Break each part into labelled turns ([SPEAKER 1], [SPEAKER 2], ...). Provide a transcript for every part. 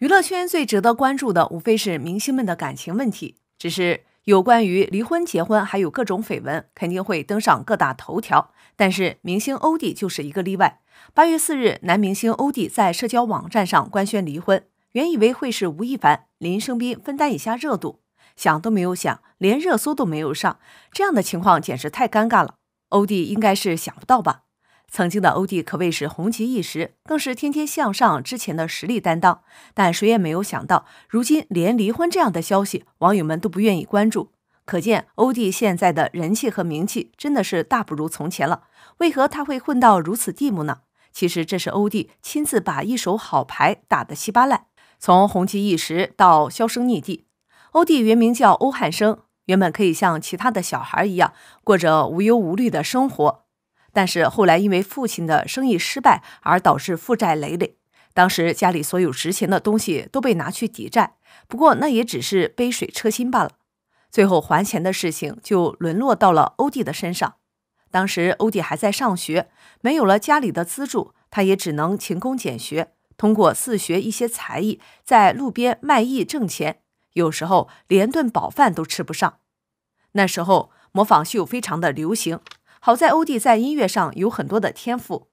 [SPEAKER 1] 娱乐圈最值得关注的，无非是明星们的感情问题。只是有关于离婚、结婚，还有各种绯闻，肯定会登上各大头条。但是，明星欧弟就是一个例外。八月四日，男明星欧弟在社交网站上官宣离婚。原以为会是吴亦凡、林生斌分担一下热度，想都没有想，连热搜都没有上，这样的情况简直太尴尬了。欧弟应该是想不到吧？曾经的欧弟可谓是红极一时，更是《天天向上》之前的实力担当。但谁也没有想到，如今连离婚这样的消息，网友们都不愿意关注。可见欧弟现在的人气和名气真的是大不如从前了。为何他会混到如此地步呢？其实这是欧弟亲自把一手好牌打得稀巴烂。从红极一时到销声匿迹，欧弟原名叫欧汉生，原本可以像其他的小孩一样，过着无忧无虑的生活。但是后来因为父亲的生意失败而导致负债累累，当时家里所有值钱的东西都被拿去抵债，不过那也只是杯水车薪罢了。最后还钱的事情就沦落到了欧弟的身上。当时欧弟还在上学，没有了家里的资助，他也只能勤工俭学，通过自学一些才艺，在路边卖艺挣钱，有时候连顿饱饭都吃不上。那时候模仿秀非常的流行。好在欧弟在音乐上有很多的天赋，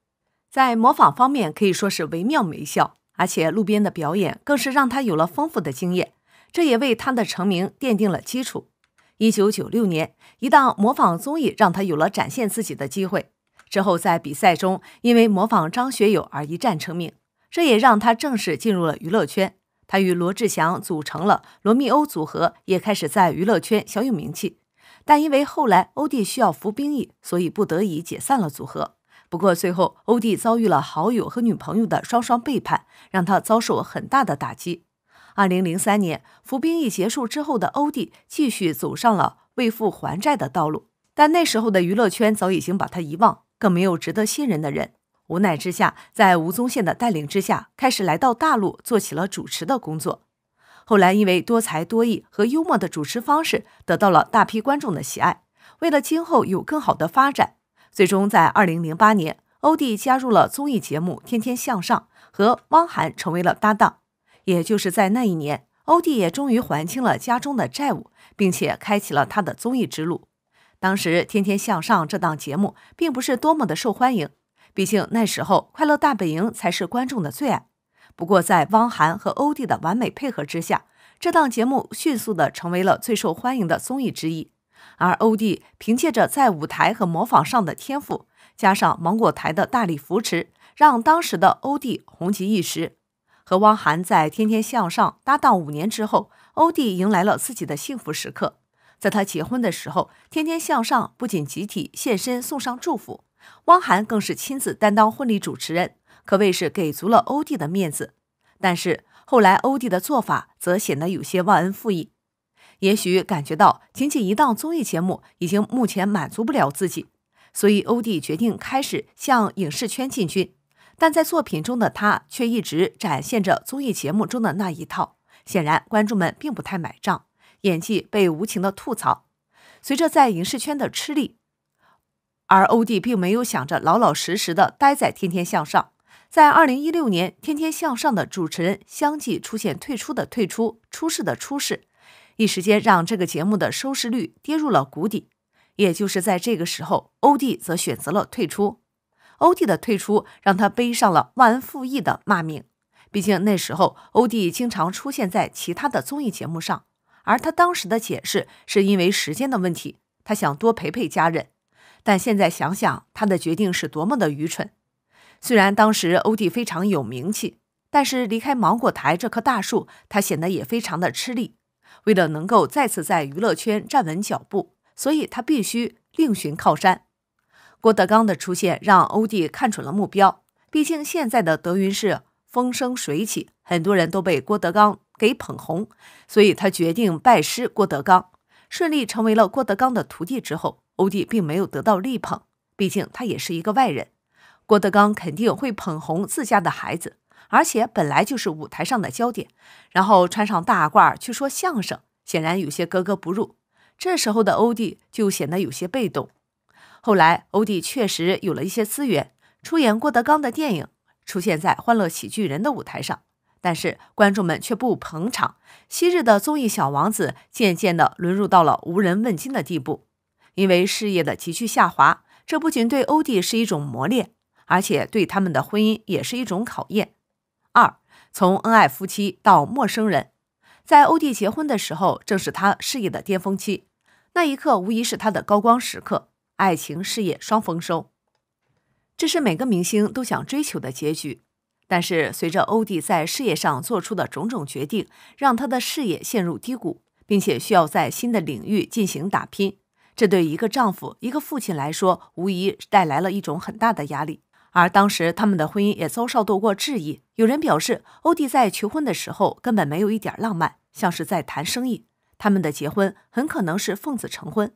[SPEAKER 1] 在模仿方面可以说是惟妙惟肖，而且路边的表演更是让他有了丰富的经验，这也为他的成名奠定了基础。一九九六年，一档模仿综艺让他有了展现自己的机会，之后在比赛中因为模仿张学友而一战成名，这也让他正式进入了娱乐圈。他与罗志祥组成了罗密欧组合，也开始在娱乐圈小有名气。但因为后来欧弟需要服兵役，所以不得已解散了组合。不过最后，欧弟遭遇了好友和女朋友的双双背叛，让他遭受很大的打击。二零零三年，服兵役结束之后的欧弟继续走上了为父还债的道路。但那时候的娱乐圈早已经把他遗忘，更没有值得信任的人。无奈之下，在吴宗宪的带领之下，开始来到大陆做起了主持的工作。后来，因为多才多艺和幽默的主持方式，得到了大批观众的喜爱。为了今后有更好的发展，最终在2008年，欧弟加入了综艺节目《天天向上》，和汪涵成为了搭档。也就是在那一年，欧弟也终于还清了家中的债务，并且开启了他的综艺之路。当时，《天天向上》这档节目并不是多么的受欢迎，毕竟那时候《快乐大本营》才是观众的最爱。不过，在汪涵和欧弟的完美配合之下，这档节目迅速的成为了最受欢迎的综艺之一。而欧弟凭借着在舞台和模仿上的天赋，加上芒果台的大力扶持，让当时的欧弟红极一时。和汪涵在《天天向上》搭档五年之后，欧弟迎来了自己的幸福时刻。在他结婚的时候，《天天向上》不仅集体现身送上祝福，汪涵更是亲自担当婚礼主持人。可谓是给足了欧弟的面子，但是后来欧弟的做法则显得有些忘恩负义。也许感觉到仅仅一档综艺节目已经目前满足不了自己，所以欧弟决定开始向影视圈进军。但在作品中的他却一直展现着综艺节目中的那一套，显然观众们并不太买账，演技被无情的吐槽。随着在影视圈的吃力，而欧弟并没有想着老老实实的待在《天天向上》。在二零一六年，《天天向上》的主持人相继出现退出的退出、出事的出事，一时间让这个节目的收视率跌入了谷底。也就是在这个时候，欧弟则选择了退出。欧弟的退出让他背上了忘恩负义的骂名。毕竟那时候，欧弟经常出现在其他的综艺节目上，而他当时的解释是因为时间的问题，他想多陪陪家人。但现在想想，他的决定是多么的愚蠢。虽然当时欧弟非常有名气，但是离开芒果台这棵大树，他显得也非常的吃力。为了能够再次在娱乐圈站稳脚步，所以他必须另寻靠山。郭德纲的出现让欧弟看准了目标，毕竟现在的德云社风生水起，很多人都被郭德纲给捧红，所以他决定拜师郭德纲。顺利成为了郭德纲的徒弟之后，欧弟并没有得到力捧，毕竟他也是一个外人。郭德纲肯定会捧红自家的孩子，而且本来就是舞台上的焦点，然后穿上大褂去说相声，显然有些格格不入。这时候的欧弟就显得有些被动。后来，欧弟确实有了一些资源，出演郭德纲的电影，出现在《欢乐喜剧人》的舞台上，但是观众们却不捧场。昔日的综艺小王子渐渐的沦入到了无人问津的地步，因为事业的急剧下滑，这不仅对欧弟是一种磨练。而且对他们的婚姻也是一种考验。二，从恩爱夫妻到陌生人，在欧弟结婚的时候，正是他事业的巅峰期，那一刻无疑是他的高光时刻，爱情事业双丰收，这是每个明星都想追求的结局。但是，随着欧弟在事业上做出的种种决定，让他的事业陷入低谷，并且需要在新的领域进行打拼，这对一个丈夫、一个父亲来说，无疑带来了一种很大的压力。而当时他们的婚姻也遭受度过质疑，有人表示欧弟在求婚的时候根本没有一点浪漫，像是在谈生意。他们的结婚很可能是奉子成婚。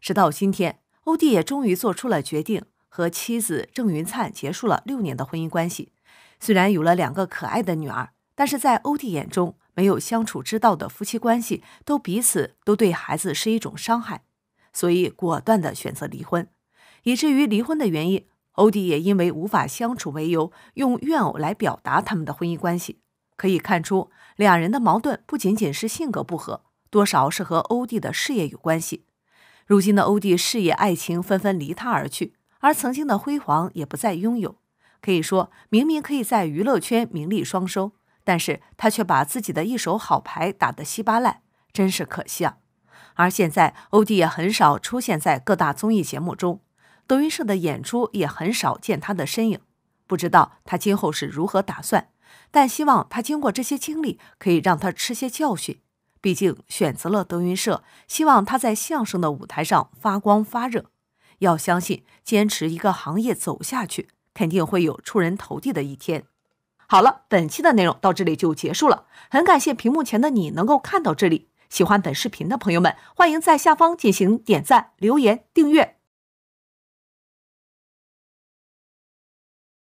[SPEAKER 1] 直到今天，欧弟也终于做出了决定，和妻子郑云灿结束了六年的婚姻关系。虽然有了两个可爱的女儿，但是在欧弟眼中，没有相处之道的夫妻关系，都彼此都对孩子是一种伤害，所以果断的选择离婚。以至于离婚的原因。欧弟也因为无法相处为由，用怨偶来表达他们的婚姻关系。可以看出，两人的矛盾不仅仅是性格不合，多少是和欧弟的事业有关系。如今的欧弟，事业、爱情纷纷离他而去，而曾经的辉煌也不再拥有。可以说，明明可以在娱乐圈名利双收，但是他却把自己的一手好牌打得稀巴烂，真是可惜啊！而现在，欧弟也很少出现在各大综艺节目中。德云社的演出也很少见他的身影，不知道他今后是如何打算。但希望他经过这些经历，可以让他吃些教训。毕竟选择了德云社，希望他在相声的舞台上发光发热。要相信，坚持一个行业走下去，肯定会有出人头地的一天。好了，本期的内容到这里就结束了。很感谢屏幕前的你能够看到这里。喜欢本视频的朋友们，欢迎在下方进行点赞、留言、订阅。